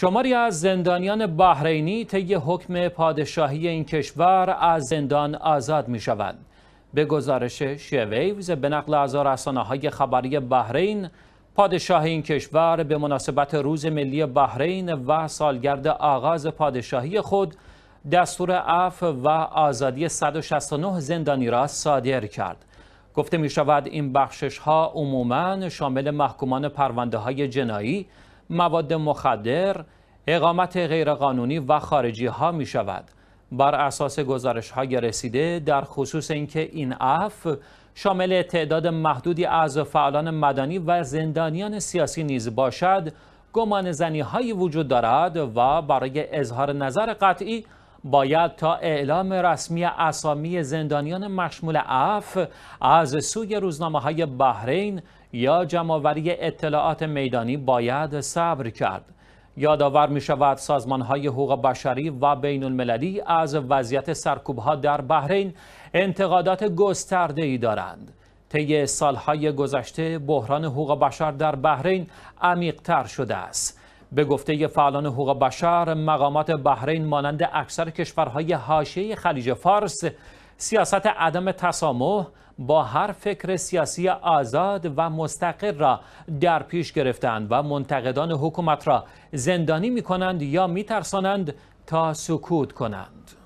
شماری از زندانیان بحرینی طی حکم پادشاهی این کشور از زندان آزاد می شوند. به گزارش شویوز به نقل از رسانه های خبری بحرین پادشاه این کشور به مناسبت روز ملی بحرین و سالگرد آغاز پادشاهی خود دستور اف و آزادی 169 زندانی را صادر کرد. گفته می شود این بخشش ها عموماً شامل محکومان پرونده های جنایی مواد مخدر، اقامت غیرقانونی و خارجی ها می شود. بر اساس گزارش های رسیده در خصوص اینکه این اف شامل تعداد محدودی از فعالان مدنی و زندانیان سیاسی نیز باشد گمان زنی هایی وجود دارد و برای اظهار نظر قطعی باید تا اعلام رسمی اسامی زندانیان مشمول اف از سوی روزنامه های بحرین یا جمعآوری اطلاعات میدانی باید صبر کرد یادآور می شود سازمان های حقوق بشری و بین المللی از وضعیت سرکوب ها در بحرین انتقادات گسترده ای دارند. طی سالهای گذشته بحران حقوق بشر در بحرین تر شده است. به گفته فعالان حقوق بشر مقامات بحرین مانند اکثر کشورهای حاشیه خلیج فارس سیاست عدم تسامح با هر فکر سیاسی آزاد و مستقل را در پیش گرفتند و منتقدان حکومت را زندانی می کنند یا می ترسانند تا سکوت کنند.